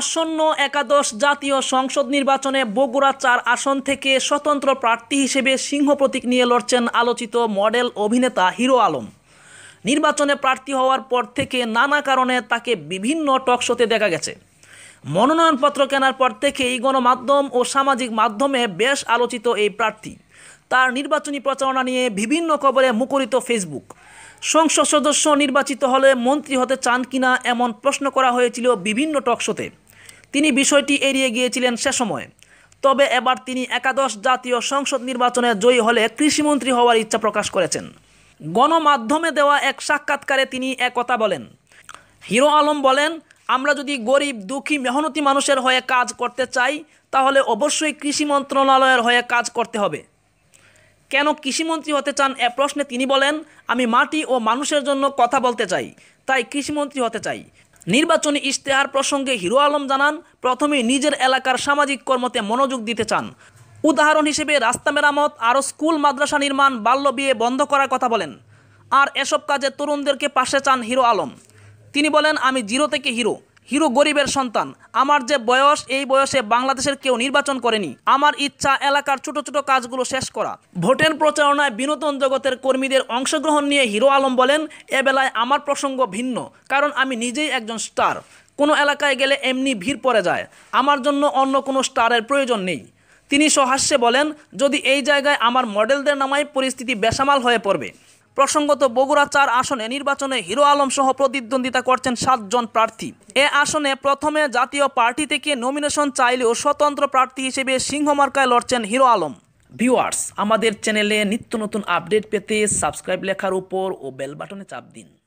আসন্ন একাদশ জাতীয় সংসদ নির্বাচনে বগুড়া চার আসন থেকে স্বতন্ত্র প্রার্থী হিসেবে সিংহ প্রতীক নিয়ে লড়ছেন আলোচিত মডেল অভিনেতা হিরো আলম নির্বাচনে প্রার্থী হওয়ার পর থেকে নানা কারণে তাকে বিভিন্ন টকশোতে দেখা গেছে মনোনয়নপত্র কেনার পর থেকেই গণমাধ্যম ও সামাজিক মাধ্যমে বেশ আলোচিত এই প্রার্থী তার নির্বাচনী প্রচারণা নিয়ে বিভিন্ন খবরে মুখরিত ফেসবুক সংসদ সদস্য নির্বাচিত হলে মন্ত্রী হতে চান কিনা এমন প্রশ্ন করা হয়েছিল বিভিন্ন টকশোতে তিনি বিষয়টি এড়িয়ে গিয়েছিলেন সে সময় তবে এবার তিনি একাদশ জাতীয় সংসদ নির্বাচনে জয়ী হলে কৃষিমন্ত্রী হওয়ার ইচ্ছা প্রকাশ করেছেন গণমাধ্যমে দেওয়া এক সাক্ষাৎকারে তিনি একথা বলেন হিরো আলম বলেন আমরা যদি গরিব দুঃখী মেহনতি মানুষের হয়ে কাজ করতে চাই তাহলে অবশ্যই কৃষি মন্ত্রণালয়ের হয়ে কাজ করতে হবে কেন কৃষিমন্ত্রী হতে চান এ প্রশ্নে তিনি বলেন আমি মাটি ও মানুষের জন্য কথা বলতে চাই তাই কৃষিমন্ত্রী হতে চাই নির্বাচনী ইশতেহার প্রসঙ্গে হিরো আলম জানান প্রথমে নিজের এলাকার সামাজিক কর্মতে মনোযোগ দিতে চান উদাহরণ হিসেবে রাস্তা মেরামত আরও স্কুল মাদ্রাসা নির্মাণ বাল্য বিয়ে বন্ধ করার কথা বলেন আর এসব কাজে তরুণদেরকে পাশে চান হিরো আলম তিনি বলেন আমি জিরো থেকে হিরো হিরো গরিবের সন্তান আমার যে বয়স এই বয়সে বাংলাদেশের কেউ নির্বাচন করেনি আমার ইচ্ছা এলাকার ছোট ছোট কাজগুলো শেষ করা ভোটের প্রচারণায় বিনোদন জগতের কর্মীদের অংশগ্রহণ নিয়ে হিরো আলম বলেন এবেলায় আমার প্রসঙ্গ ভিন্ন কারণ আমি নিজেই একজন স্টার কোনো এলাকায় গেলে এমনি ভিড় পড়ে যায় আমার জন্য অন্য কোনো স্টারের প্রয়োজন নেই তিনি সহাস্যে বলেন যদি এই জায়গায় আমার মডেলদের নামায় পরিস্থিতি বেসামাল হয়ে পড়বে প্রসঙ্গত বগুড়া চার আসনে নির্বাচনে হিরো আলম সহ প্রতিদ্বন্দ্বিতা করছেন সাতজন প্রার্থী এ আসনে প্রথমে জাতীয় পার্টি থেকে নমিনেশন চাইলেও স্বতন্ত্র প্রার্থী হিসেবে সিংহমার্কায় লড়ছেন হিরো আলম ভিউয়ার্স আমাদের চ্যানেলে নিত্য নতুন আপডেট পেতে সাবস্ক্রাইব লেখার উপর ও বেল বাটনে চাপ দিন